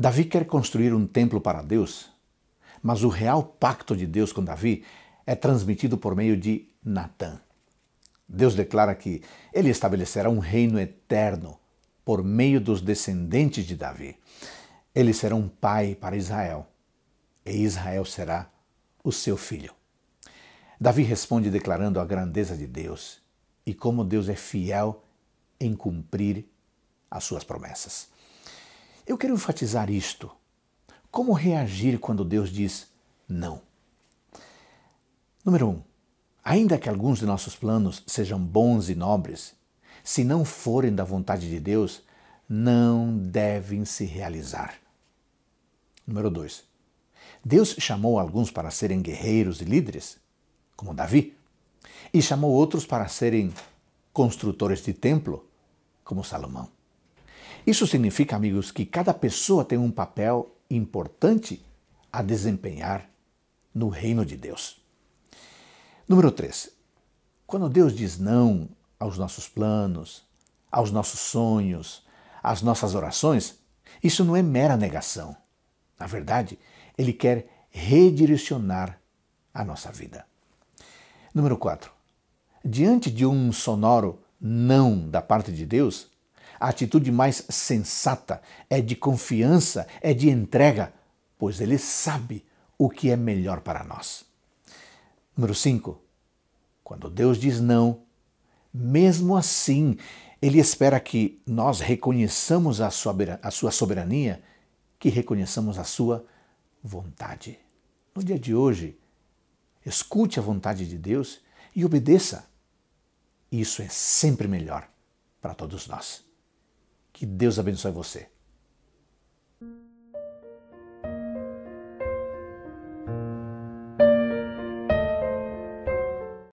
Davi quer construir um templo para Deus, mas o real pacto de Deus com Davi é transmitido por meio de Natã. Deus declara que ele estabelecerá um reino eterno por meio dos descendentes de Davi. Ele será um pai para Israel, e Israel será o seu filho. Davi responde declarando a grandeza de Deus e como Deus é fiel em cumprir as suas promessas. Eu quero enfatizar isto. Como reagir quando Deus diz não? Número 1. Um, ainda que alguns de nossos planos sejam bons e nobres, se não forem da vontade de Deus, não devem se realizar. Número 2. Deus chamou alguns para serem guerreiros e líderes, como Davi, e chamou outros para serem construtores de templo, como Salomão. Isso significa, amigos, que cada pessoa tem um papel importante a desempenhar no reino de Deus. Número 3. Quando Deus diz não aos nossos planos, aos nossos sonhos, às nossas orações, isso não é mera negação. Na verdade, Ele quer redirecionar a nossa vida. Número 4. Diante de um sonoro não da parte de Deus, a atitude mais sensata é de confiança, é de entrega, pois ele sabe o que é melhor para nós. Número 5. Quando Deus diz não, mesmo assim, ele espera que nós reconheçamos a sua soberania, que reconheçamos a sua vontade. No dia de hoje, escute a vontade de Deus e obedeça. Isso é sempre melhor para todos nós. Que Deus abençoe você.